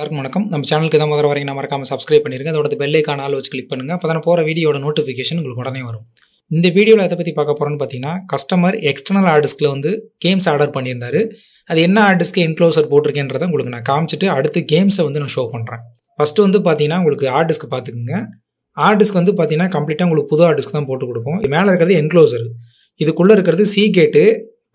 எல்லாருக்கும் வணக்கம் நம்ம சேனலுக்கு தான் முதல்ல வரீங்கன்னா மறக்காம சப்ஸ்கிரைப் பண்ணிருங்க அதோட பெல் ஆள் வச்சு கிளிக் பண்ணுங்கள் அப்போ தான் போகிற வீடியோட நோட்டிஃபிகேஷன் உங்களுக்கு உடனே வரும் இந்த வீடியோவில் எதை பற்றி பார்க்க போகிறோன்னு பார்த்தீங்கன்னா கஸ்டமர் எக்ஸ்டர்னல் ஆர்டிஸ்கில் வந்து கேம்ஸ் ஆர்டர் பண்ணியிருந்தார் அது என்ன ஆர்டிஸ்க்கு என்க்ளோசர் போட்டிருக்கேன்றதை உங்களுக்கு நான் காமிச்சிட்டு அடுத்து கேம்ஸை வந்து நான் ஷோ பண்ணுறேன் ஃபஸ்ட்டு வந்து பார்த்தீங்கன்னா உங்களுக்கு ஆர்டிஸ்க்கு பார்த்துக்குங்க ஆர்டிஸ்க்கு வந்து பார்த்தீங்கன்னா கம்ப்ளீட்டாக உங்களுக்கு புது ஆர்டிஸ்க்கு தான் போட்டு கொடுப்போம் மேலே இருக்கிறது என்க்ளோசர் இதுக்குள்ளே இருக்கிறது சீ கேட்டு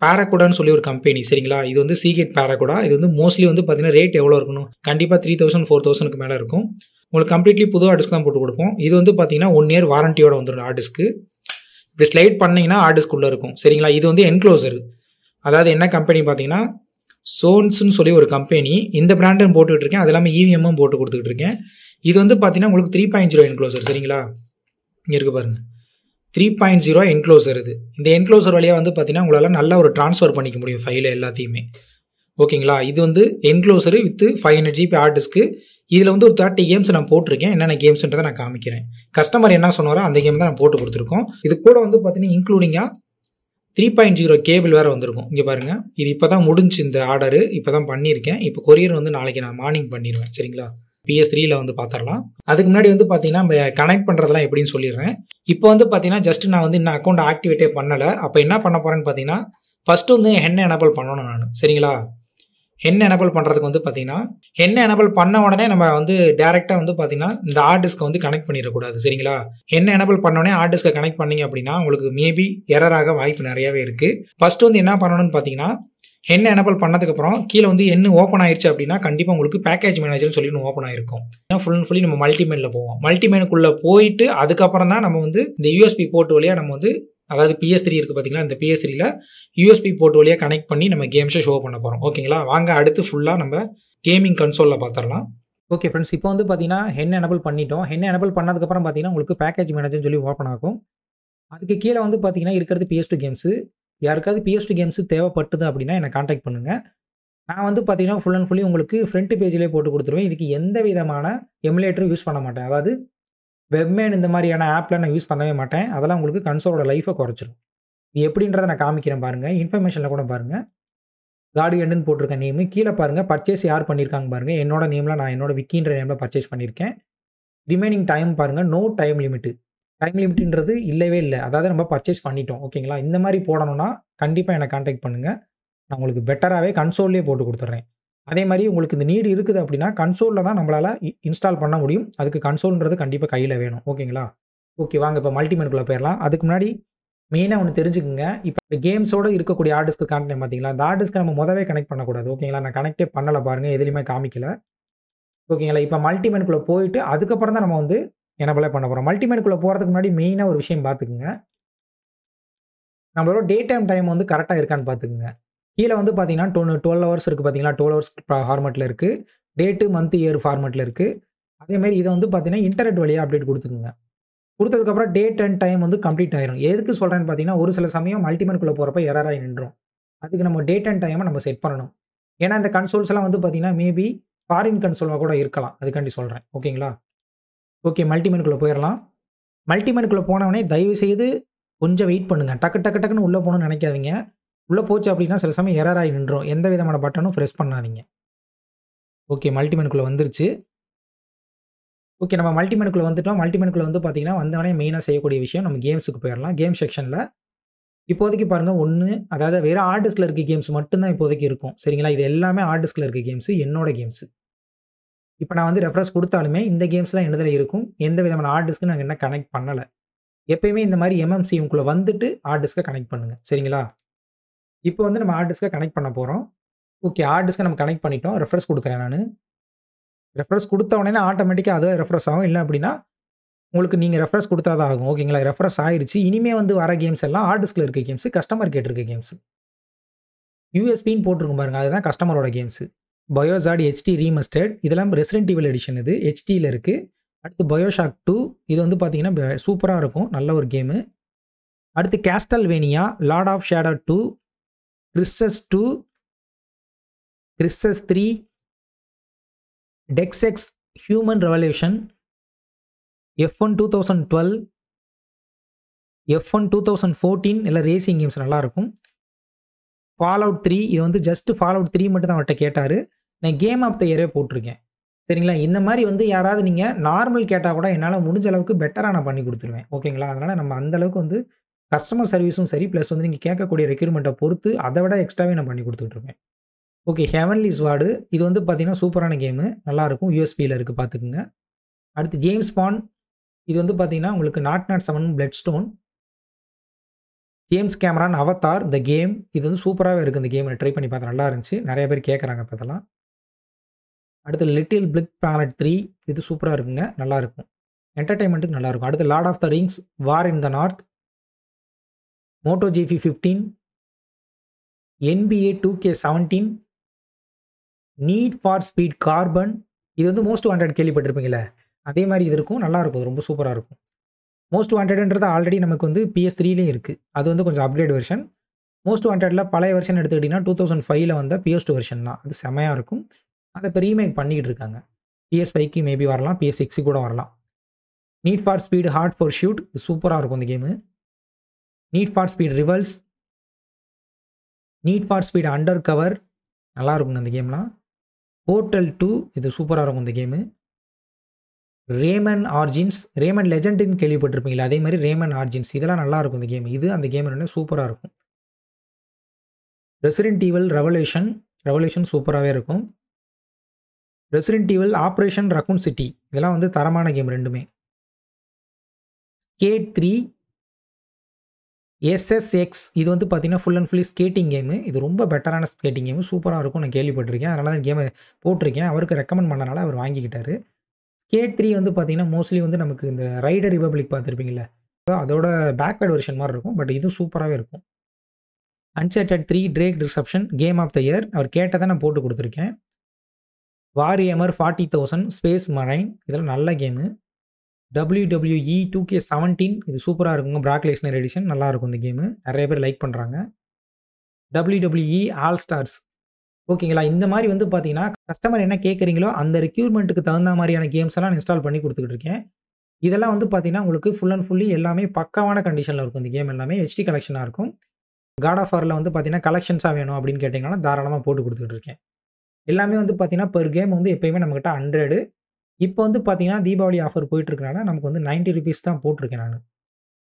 பேராகோடான்னு சொல்லி ஒரு கம்பெனி சரிங்களா இது வந்து சீகேட் பேராகோடா இது வந்து மோஸ்ட்லி வந்து பார்த்தீங்கன்னா ரேட் எவ்வளோ இருக்கணும் கண்டிப்பாக த்ரீ தௌசண்ட் ஃபோர் தௌசண்ட்க்கு மேலே இருக்கும் உங்களுக்கு கம்ப்ளீட்லி புது ஆர்டிஸ்க்கு தான் போட்டு கொடுப்போம் இது வந்து பார்த்தீங்கன்னா ஒன் இயர் வாரண்டியோட வந்துடும் ஆடிஸ்க்கு இப்படி ஸ்லைட் பண்ணிங்கன்னா ஆர்டிஸ்க்குள்ளே இருக்கும் சரிங்களா இது வந்து என்க்ளோசர் அதாவது என்ன கம்பெனி பார்த்தீங்கன்னா சோன்ஸ்னு சொல்லி ஒரு கம்பெனி இந்த பிராண்டும் போட்டுக்கிட்டு இருக்கேன் அது இல்லாமல் இவிஎம்மும் e போட்டு கொடுத்துக்கிட்டு இருக்கேன் இது வந்து பார்த்தீங்கன்னா உங்களுக்கு த்ரீ பாயிண்ட் ஜீரோ என்க்ளோசர் சரிங்களா இங்கே இருக்குது பாருங்கள் த்ரீ பாயிண்ட் ஜீரோ என்க்ளோசர் இது இந்த என்க்ளோசர் வழியாக வந்து பார்த்தீங்கன்னா உங்களால் நல்லா ஒரு ட்ரான்ஸ்ஃபர் பண்ணிக்க முடியும் ஃபைலை எல்லாத்தையுமே ஓகேங்களா இது வந்து enclosure with five hundred GB hard disk இதில் வந்து ஒரு தேர்ட்டி கேம்ஸ் நான் போட்டிருக்கேன் என்னென்ன கேம்ஸ்ன்றதை நான் காமிக்கிறேன் கஸ்டமர் என்ன சொன்னாரோ அந்த கேம் தான் நான் போட்டு கொடுத்துருக்கோம் இது கூட வந்து பார்த்தீங்கன்னா இன்க்ளூடிங்காக த்ரீ பாயிண்ட் ஜீரோ கேபிள் வேறு வந்திருக்கும் இங்கே பாருங்கள் இது இப்போ தான் முடிஞ்சு இந்த ஆர்டரு இப்போ தான் பண்ணியிருக்கேன் இப்போ கொரியர் வந்து நாளைக்கு நான் மார்னிங் பண்ணிடுவேன் சரிங்களா பிஎஸ் த்ரீல வந்து பார்த்துடலாம் அதுக்கு முன்னாடி வந்து பார்த்தீங்கன்னா நம்ம கனெக்ட் பண்ணுறதுலாம் எப்படின்னு சொல்லிடுறேன் இப்போ வந்து பார்த்தீங்கன்னா ஜஸ்ட் நான் வந்து இன்னும் அக்கௌண்ட் ஆக்டிவேட்டே பண்ணலை அப்போ என்ன பண்ண போகிறேன்னு பார்த்தீங்கன்னா ஃபஸ்ட்டு வந்து ஹென் எனபிள் பண்ணணும் நான் சரிங்களா ஹென் எனபிள் பண்ணுறதுக்கு வந்து பார்த்தீங்கன்னா ஹென் எனபிள் பண்ண உடனே நம்ம வந்து டேரெக்டாக வந்து பார்த்தீங்கன்னா இந்த ஹார்ட் டிஸ்க்கை வந்து கனெக்ட் பண்ணிடக்கூடாது சரிங்களா ஹென் எனபிள் பண்ணோடனே ஹார்ட் டிஸ்க்கை கனெக்ட் பண்ணிங்க அப்படின்னா உங்களுக்கு மேபி எரராக வாய்ப்பு நிறையாவே இருக்குது ஃபஸ்ட்டு வந்து என்ன பண்ணணும்னு பார்த்தீங்கன்னா என்ன எனபிள் பண்ணதுக்கப்புறம் கீழே வந்து என்ன ஓப்பன் ஆயிடுச்சு அப்படின்னா கண்டிப்பாக உங்களுக்கு பேக்கேஜ் மேனேஜர்னு சொல்லி ஓப்பன் ஆயிருக்கும் ஏன்னா ஃபுல் அண்ட் ஃபுல்லி நம்ம மல்டிமேனில் போவோம் மல்டிமேனுக்குள்ளே போயிட்டு அதுக்கப்புறம் தான் நம்ம வந்து இந்த யூஎஸ்பி போர்ட் வழியாக நம்ம வந்து அதாவது பிஎஸ் த்ரீ இருக்குது பார்த்தீங்களா இந்த பிஎஸ் த்ரீல யூஎஸ்பி போர்ட் வழியாக கனெக்ட் பண்ணி நம்ம கேம்ஸை ஷோ பண்ண போகிறோம் ஓகேங்களா வாங்க அடுத்து ஃபுல்லாக நம்ம கேமிங் கன்சோலில் பார்த்துடலாம் ஓகே ஃப்ரெண்ட்ஸ் இப்போ வந்து பார்த்தீங்கன்னா என்ன எனபிள் பண்ணிட்டோம் என்ன எனபிள் பண்ணதுக்கப்புறம் பார்த்தீங்கன்னா உங்களுக்கு பேக்கேஜ் மேனேஜர்னு சொல்லி ஓப்பன் ஆகும் அதுக்கு கீழே வந்து பார்த்தீங்கன்னா இருக்கிறது பிஎஸ் டூ கேம்ஸு யாருக்காவது பிஎஸ்டி கேம்ஸு தேவைப்பட்டது அப்படின்னா என்னை காண்டாக்ட் பண்ணுங்கள் நான் வந்து பார்த்தீங்கன்னா ஃபுல் அண்ட் ஃபுல்லி உங்களுக்கு ஃப்ரண்ட் பேஜ்லேயே போட்டு கொடுத்துருவேன் இதுக்கு எந்த விதமான எமுலேட்டரும் யூஸ் பண்ண மாட்டேன் அதாவது வெப்மேன் இந்த மாதிரியான ஆப்பில் நான் யூஸ் பண்ணவே மாட்டேன் அதெல்லாம் உங்களுக்கு கன்சோலோட லைஃபை குறைச்சிரும் இது எப்படின்றத நான் காமிக்கிறேன் பாருங்கள் இன்ஃபர்மேஷனில் கூட பாருங்கள் கார்டு எண்டுன்னு போட்டிருக்க நேமு கீழே பாருங்கள் பர்ச்சேஸ் யார் பண்ணியிருக்காங்க பாருங்கள் என்னோட நேமில் நான் என்னோட விக்கின்ற நேமில் பர்ச்சேஸ் பண்ணியிருக்கேன் ரிமைனிங் டைம் பாருங்கள் நோ டைம் லிமிட்டு டைம் லிமிட்ன்றது இல்லவே இல்லை அதாவது நம்ம பர்ச்சேஸ் பண்ணிட்டோம் ஓகேங்களா இந்த மாதிரி போடணும்னா கண்டிப்பாக என்னை காண்டாக்ட் பண்ணுங்கள் நான் உங்களுக்கு பெட்டராகவே கன்சோல்லே போட்டு கொடுத்துட்றேன் அதே மாதிரி உங்களுக்கு இந்த நீடு இருக்குது அப்படின்னா கன்சோலில் தான் நம்மளால் இன்ஸ்டால் பண்ண முடியும் அதுக்கு கன்சோல்ன்றது கண்டிப்பாக கையில் வேணும் ஓகேங்களா ஓகே வாங்க இப்போ மல்டிமேனுக்குள்ளே போயிடலாம் அதுக்கு முன்னாடி மெயினாக ஒன்று தெரிஞ்சுக்குங்க இப்போ கேம்ஸோடு இருக்கக்கூடிய ஆர்டிஸ்க்கு கான்டெக்ட் பார்த்தீங்களா அந்த ஆர்டிஸ்க்கு நம்ம முதவே கனெக்ட் பண்ணக்கூடாது ஓகேங்களா நான் கனெக்டே பண்ணலை பாருங்கள் எதுலையுமே காமிக்கல ஓகேங்களா இப்போ மல்டிமெனுக்குள்ளே போயிட்டு அதுக்கப்புறம் தான் நம்ம வந்து என்ன பல பண்ண போகிறோம் மல்டிமேனுக்குள்ளே போகிறதுக்கு முன்னாடி மெயினாக ஒரு விஷயம் பார்த்துக்குங்க நம்மளோட டே டைம் டைம் வந்து கரெக்டாக இருக்கான்னு பார்த்துக்குங்க கீழே வந்து பார்த்தீங்கன்னா டோ டுவெல் ஹவர்ஸ் இருக்குது பார்த்தீங்களா டுவெல் ஹவர்ஸ் ஃபார்மெட்டில் இருக்குது டேட்டு மந்த் இயர் ஃபார்மெட்டில் இருக்குது அதேமாதிரி இதை வந்து பார்த்தீங்கன்னா இன்டர்நெட் வழியாக அப்டேட் கொடுத்துக்குங்க கொடுத்ததுக்கப்புறம் டேட் அண்ட் டைம் வந்து கம்ப்ளீட் ஆயிரும் எதுக்கு சொல்கிறேன்னு பார்த்தீங்கன்னா ஒரு சில சமயம் மல்டிமேனுக்குள்ளே போகிறப்ப எரராகி நின்றோம் அதுக்கு நம்ம டேட் அண்ட் டைமை நம்ம செட் பண்ணணும் ஏன்னா இந்த கன்சோல்ஸ்லாம் வந்து பார்த்தீங்கன்னா மேபி ஃபாரின் கன்சோலாக கூட இருக்கலாம் அதுக்காண்டி சொல்கிறேன் ஓகேங்களா ஓகே மல்டிமெனுக்குள்ளே போயிடலாம் மல்டிமெனுக்குள்ளே போனவொடனே தயவு செய்து கொஞ்சம் வெயிட் பண்ணுங்கள் டக்கு டக்கு டக்குன்னு உள்ளே போகணும்னு நினைக்காதீங்க உள்ளே போச்சு அப்படின்னா சில சமயம் எரர் ஆகி நின்றோம் எந்த விதமான பட்டனும் ஃப்ரெஷ் பண்ணாதீங்க ஓகே மல்டிமெனுக்குள்ளே வந்துருச்சு ஓகே நம்ம மல்டிமெனுக்குள்ளே வந்துட்டோம் மல்டிமெனுக்குள்ளே வந்து பார்த்திங்கன்னா வந்தவனே மெயினாக செய்யக்கூடிய விஷயம் நம்ம கேம்ஸுக்கு போயிடலாம் கேம் செக்ஷனில் இப்போதைக்கு பாருங்கள் ஒன்று அதாவது வேறு ஆர்டிஸ்கில் இருக்க கேம்ஸ் மட்டும்தான் இப்போதைக்கு இருக்கும் சரிங்களா இது எல்லாமே ஆர்டிஸ்கில் இருக்க கேம்ஸு என்னோடய கேம்ஸு இப்போ நான் வந்து ரெஃபரன்ஸ் கொடுத்தாலுமே இந்த கேம்ஸ் தான் என்னதில் இருக்கும் எந்த விதமான ஹார்ட் டிஸ்க்கு நாங்கள் என்ன கனெக்ட் பண்ணலை எப்பயுமே இந்த மாதிரி எம்எம்சிஎம்குள்ளே வந்துட்டு ஹார்ட் டிஸ்க்கை கனெக்ட் பண்ணுங்கள் சரிங்களா இப்போ வந்து நம்ம ஹார்ட் டிஸ்க்கை கனெக்ட் பண்ண போகிறோம் ஓகே ஹார்ட் டிஸ்க்கை நம்ம கனெக்ட் பண்ணிட்டோம் ரெஃபரன்ஸ் கொடுக்குறேன் நான் ரெஃபரன்ஸ் கொடுத்த உடனே ஆட்டோமேட்டிக்காக அதுவே ரெஃபரன்ஸ் ஆகும் இல்லை அப்படின்னா உங்களுக்கு நீங்கள் ரெஃபரன்ஸ் கொடுத்தா தான் ஆகும் ஓகேங்களா ரெஃபரன்ஸ் ஆயிடுச்சு இனிமேல் வந்து வர கேம்ஸ் எல்லாம் ஹார்ட் டிஸ்கில் இருக்க கேம்ஸு கஸ்டமர் கேட்டிருக்க கேம்ஸு யூஎஸ்பின்னு போட்டிருக்கும் பாருங்க அதுதான் கஸ்டமரோட கேம்ஸு பயோசாட் ஹெச்டி ரீமஸ்டர்ட் இதெல்லாம் ரெசிடென்ட் டிவில் எடிஷன் இது ஹெச்டியில் இருக்குது அடுத்து பயோஷாக் டூ இது வந்து பார்த்திங்கன்னா சூப்பராக இருக்கும் நல்ல ஒரு கேமு அடுத்து Castlevania lord of shadow two Crysis two Crysis three Deus Ex human revolution F one two thousand twelve F one two thousand fourteen எல்லாம் ரேசிங் கேம்ஸ் நல்லாயிருக்கும் ஃபால் அவுட் த்ரீ இது வந்து ஜஸ்ட் ஃபால் அவுட் த்ரீ மட்டும் தான் அவர்கிட்ட கேட்டார் நான் game of த இயரே போட்டிருக்கேன் சரிங்களா இந்த மாதிரி வந்து யாராவது நீங்கள் நார்மல் கேட்டால் கூட என்னால் முடிஞ்ச அளவுக்கு பெட்டராக நான் பண்ணி கொடுத்துருவேன் ஓகேங்களா அதனால் நம்ம அந்தளவுக்கு வந்து கஸ்டமர் சர்வீஸும் சரி ப்ளஸ் வந்து நீங்கள் கேட்கக்கூடிய ரெக்யூர்மெண்ட்டை பொறுத்து அதை விட எக்ஸ்ட்ராவே நான் பண்ணி கொடுத்துட்ருவேன் ஓகே ஹெவன்லி ஸ்வாடு இது வந்து பார்த்தீங்கன்னா சூப்பரான கேமு நல்லாயிருக்கும் யூஎஸ்பியில் இருக்குது பார்த்துக்குங்க அடுத்து ஜேம்ஸ் பான் இது வந்து பார்த்தீங்கன்னா உங்களுக்கு nought nought seven blood stone James Cameron Avatar இந்த கேம் இது வந்து சூப்பராகவே இருக்குது இந்த கேம் ட்ரை பண்ணி பார்த்தா நல்லா இருந்துச்சு நிறைய பேர் கேட்குறாங்க இப்போ இதெல்லாம் அடுத்து லிட்டில் பிளிக் பிளானட் த்ரீ இது சூப்பராக இருக்குங்க நல்லாயிருக்கும் என்டர்டைன்மெண்ட்டுக்கு நல்லாயிருக்கும் அடுத்து lord of the rings war in the north Moto GP fifteen NBA two K seventeen need for speed carbon இது வந்து மோஸ்ட் வாண்டட் கேள்விப்பட்டிருப்பீங்களே அதே மாதிரி இது இருக்கும் நல்லாயிருக்கும் ரொம்ப சூப்பராக இருக்கும் மோஸ்ட் வாண்டட்ன்றது ஆல்ரெடி நமக்கு வந்து பிஎஸ் த்ரீலேயும் இருக்குது அது வந்து கொஞ்சம் அப்டேட் வெர்ஷன் மோஸ்ட் வாண்டடில் பழைய வெர்ஷன் எடுத்துக்கிட்டிங்கன்னா டூ தௌசண்ட் ஃபைவ்ல வந்த பிஎஸ் டூ வெர்ஷன் தான் அது செமையாக இருக்கும் அதை இப்போ ரீமேக் பண்ணிக்கிட்டு இருக்காங்க பிஎஸ் ஃபைவ்க்கு மேபி வரலாம் பிஎஸ் சிக்ஸு கூட வரலாம் need for speed hot pursuit சூப்பராக இருக்கும் இந்த game need for speed rivals need for speed undercover நல்லா இருக்குங்க கேம்லாம் போர்ட்டல் டூ இது சூப்பராக இருக்கும் இந்த கேமு ரேமன் ஆர்ஜின்ஸ் ரேமன் லெஜெண்டுன்னு கேள்விப்பட்டிருப்பீங்களா அதே மாதிரி ரேமன் ஆர்ஜின்ஸ் இதெல்லாம் நல்லா இருக்கும் இந்த கேம் இது அந்த கேம் என்ன சூப்பராக இருக்கும் ரெசிடென்ட் ஈவல் ரெவல்யூஷன் ரெவல்யூஷன் சூப்பராகவே இருக்கும் resident evil operation Raccoon city இதெல்லாம் வந்து தரமான கேம் ரெண்டுமே ஸ்கேட் த்ரீ எஸ்எஸ்எக்ஸ் இது வந்து பார்த்தீங்கன்னா full and fully skating game இது ரொம்ப பெட்டரான ஸ்கேட்டிங் கேமு சூப்பராக இருக்கும் நான் கேள்விப்பட்டிருக்கேன் அதனால தான் கேமை போட்டிருக்கேன் அவருக்கு ரெக்கமெண்ட் பண்ணனால அவர் வாங்கிக்கிட்டாரு ஸ்கேட் த்ரீ வந்து பார்த்தீங்கன்னா மோஸ்ட்லி வந்து நமக்கு இந்த ரைடர் ரிபப்ளிக் பார்த்துருப்பீங்களா அதோட பேக்வேர்ட் வெர்ஷன் மாதிரி இருக்கும் பட் இதுவும் சூப்பராகவே இருக்கும் Uncharted three Drake deception game of the year அவர் கேட்டதை நான் போட்டு கொடுத்துருக்கேன் Warhammer forty thousand space marine இதெல்லாம் நல்ல game W WE two K seventeen இது சூப்பராக இருக்குங்க பிராக்லேஷ்னர் எடிஷன் நல்லாயிருக்கும் இந்த கேமு நிறைய பேர் லைக் பண்ணுறாங்க டபிள்யூ டபிள்யூஇ ஆல் ஸ்டார்ஸ் ஓகேங்களா இந்த மாதிரி வந்து பார்த்தீங்கன்னா கஸ்டமர் என்ன கேட்குறீங்களோ அந்த ரெக்யூர்மெண்ட்டுக்கு தகுந்த மாதிரியான கேம்ஸ் எல்லாம் நான் இன்ஸ்டால் பண்ணி கொடுத்துக்கிட்டு இருக்கேன் இதெல்லாம் வந்து பார்த்தீங்கன்னா உங்களுக்கு ஃபுல் அண்ட் ஃபுல்லி எல்லாமே பக்கமான கண்டிஷனில் இருக்கும் இந்த கேம் எல்லாமே ஹெச்டி கலெக்ஷனாக இருக்கும் காட் ஆஃப் ஆரில் வந்து பார்த்தீங்கன்னா கலெக்ஷன்ஸாக வேணும் அப்படின்னு கேட்டிங்கன்னா தாராளமாக போட்டு கொடுத்துட்டு இருக்கேன் எல்லாமே வந்து பார்த்தீங்கன்னா பெர் கேம் வந்து எப்பயுமே நம்மகிட்ட ஹண்ட்ரடு இப்போ வந்து பார்த்தீங்கன்னா தீபாவளி ஆஃபர் போயிட்டுருக்கனால நமக்கு வந்து நைன்ட்டி ருபீஸ் தான் போட்டிருக்கேன் நான்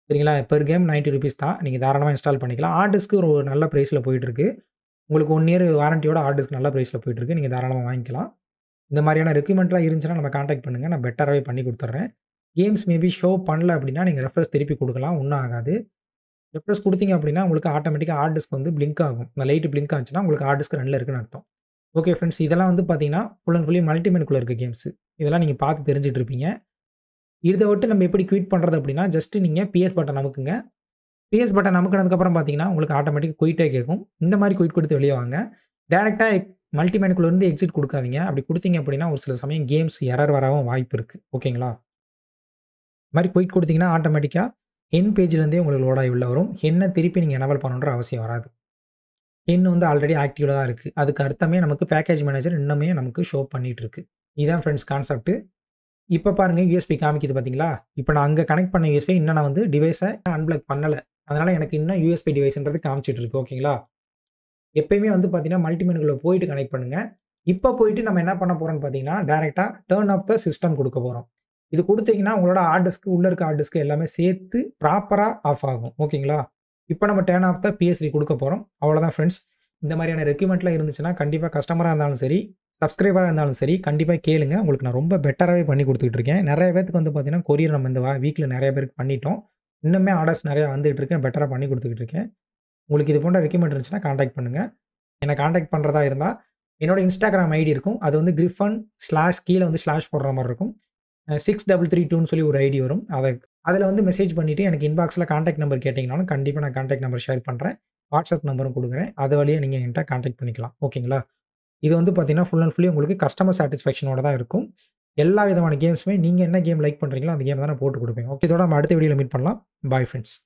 சரிங்களா பெர் கேம் நைன்ட்டி ருபீஸ் தான் நீங்கள் தாராளமாக இன்ஸ்டால் பண்ணிக்கலாம் ஆர்டிஸ்க்கு ஒரு நல்ல ப்ரைஸில் போயிட்டுருக்கு உங்களுக்கு ஒன் இயர் வாரண்டியோட ஹார்ட் டிஸ்க் நல்ல ப்ரைஸில் போயிட்டுருக்கு நீங்கள் தாராளமாக வாங்கிக்கலாம் இந்த மாதிரியான ரெக்யூமெண்ட்லாம் இருந்துச்சுன்னா நம்ம காண்டாக்ட் பண்ணுங்கள் நான் பெட்டராகவே பண்ணி கொடுத்துட்றேன் கேம்ஸ் மேபி ஷோ பண்ணல அப்படின்னா நீங்கள் ரெஃபரன்ஸ் திருப்பி கொடுக்கலாம் ஒன்றும் ஆகாது ரெஃபரன்ஸ் கொடுத்தீங்க அப்படின்னா உங்களுக்கு ஆட்டோமேட்டிக்காக ஹார்ட் டிஸ்க் வந்து பிளிங்க் ஆகும் அந்த லைட்டு பிளிங்க் ஆச்சுன்னா உங்களுக்கு ஹார்ட் டிஸ்க் ரன்னில் இருக்குன்னு அர்த்தம் ஓகே ஃப்ரெண்ட்ஸ் இதெல்லாம் வந்து பார்த்தீங்கன்னா ஃபுல் அண்ட் ஃபுல்லி மல்டிமேனுக்குள்ளே இருக்க கேம்ஸ் இதெல்லாம் நீங்கள் பார்த்து தெரிஞ்சிட்ருப்பீங்க இதை விட்டு நம்ம எப்படி க்வீட் பண்ணுறது அப்படின்னா ஜஸ்ட்டு நீங்கள் பிஎஸ் பட்டன் நமக்குங்க பிஎஸ் பட்டன் அமுக்கினதுக்கப்புறம் பார்த்தீங்கன்னா உங்களுக்கு ஆட்டோமேட்டிக் குயிட்டே கேட்கும் இந்த மாதிரி குயிட் கொடுத்து வெளியே வாங்க டேரெக்டாக மல்டிமேனுக்குள்ளேருந்து எக்ஸிட் கொடுக்காதீங்க அப்படி கொடுத்தீங்க அப்படின்னா ஒரு சில சமயம் கேம்ஸ் எரர் வரவும் வாய்ப்பு இருக்குது ஓகேங்களா இது மாதிரி குயிட் கொடுத்தீங்கன்னா ஆட்டோமேட்டிக்காக என் பேஜ்லேருந்தே உங்களுக்கு லோடாகி உள்ள வரும் என்ன திருப்பி நீங்கள் எனவல் பண்ணணுன்ற அவசியம் வராது என் வந்து ஆல்ரெடி ஆக்டிவாக தான் இருக்குது அதுக்கு அர்த்தமே நமக்கு பேக்கேஜ் மேனேஜர் இன்னுமே நமக்கு ஷோ பண்ணிகிட்டு இருக்கு இதுதான் ஃப்ரெண்ட்ஸ் கான்செப்ட்டு இப்போ பாருங்கள் யூஎஸ்பி காமிக்குது பார்த்தீங்களா இப்போ நான் அங்கே கனெக்ட் பண்ண யூஎஸ்பி இன்னும் நான் வந்து டிவைஸை அன்பிளக் பண்ணலை அதனால் எனக்கு இன்னும் யூஎஸ்பி டிவைஸ்ன்றது காமிச்சிட்டு இருக்கு ஓகேங்களா எப்பயுமே வந்து பார்த்தீங்கன்னா மல்டிமெனுக்குள்ளே போயிட்டு கனெக்ட் பண்ணுங்கள் இப்போ போயிட்டு நம்ம என்ன பண்ண போகிறோம்னு பார்த்தீங்கன்னா டேரெக்டாக டேர்ன் ஆஃப் த சிஸ்டம் கொடுக்க போகிறோம் இது கொடுத்தீங்கன்னா உங்களோட ஆர்டர்ஸ்க்கு உள்ளே இருக்க ஆர்டர்ஸ்க்கு எல்லாமே சேர்த்து ப்ராப்பராக ஆஃப் ஆகும் ஓகேங்களா இப்போ நம்ம டேர்ன் ஆஃப் த பிஎஸ்சி கொடுக்க போகிறோம் அவ்வளோதான் ஃப்ரெண்ட்ஸ் இந்த மாதிரியான ரெக்யூமெண்ட்லாம் இருந்துச்சுன்னா கண்டிப்பாக கஸ்டமராக இருந்தாலும் சரி சப்ஸ்கிரைபராக இருந்தாலும் சரி கண்டிப்பாக கேளுங்க உங்களுக்கு நான் ரொம்ப பெட்டராகவே பண்ணி கொடுத்துட்டு இருக்கேன் நிறைய பேருக்கு வந்து பார்த்தீங்கன்னா கொரியர் நம்ம இந்த வீக்கில் நிறைய பேருக்கு பண்ணிட்டோம் இன்னுமே ஆர்டர்ஸ் நிறையா வந்துகிட்டு இருக்கேன் பெட்டராக பண்ணி கொடுத்துக்கிட்டு இருக்கேன் உங்களுக்கு இது போன்ற ரெக்குமெண்ட் இருந்துச்சுன்னா காண்டாக்ட் பண்ணுங்கள் என்னை காண்டாக்ட் பண்ணுறதா இருந்தால் என்னோடய இன்ஸ்டாகிராம் ஐடி இருக்கும் அது வந்து கிரிஃபன் ஸ்லாஷ் கீழே வந்து ஸ்லாஷ் போடுற மாதிரி இருக்கும் சிக்ஸ் டபுள் த்ரீ டூன்னு சொல்லி ஒரு ஐடி வரும் அதை அதில் வந்து மெசேஜ் பண்ணிவிட்டு எனக்கு இன்பாக்ஸில் காண்டாக்ட் நம்பர் கேட்டிங்கனாலும் கண்டிப்பாக நான் காண்டாக்ட் நம்பர் ஷேர் பண்ணுறேன் வாட்ஸ்அப் நம்பரும் கொடுக்குறேன் அது வழியாக நீங்கள் என்கிட்ட காண்டாக்ட் பண்ணிக்கலாம் ஓகேங்களா இது வந்து பார்த்தீங்கன்னா ஃபுல் அண்ட் ஃபுல்லி உங்களுக்கு கஸ்டமர் சாட்டிஸ்ஃபேக்ஷனோட தான் இருக்கும் எல்லா விதமான கேம்ஸுமே நீங்கள் என்ன கேம் லைக் பண்ணுறீங்களோ அந்த கேம் தானே போட்டு கொடுப்பேன் ஓகே இதோட நம்ம அடுத்த வீடியோவில் மீட் பண்ணலாம் பாய் ஃப்ரெண்ட்ஸ்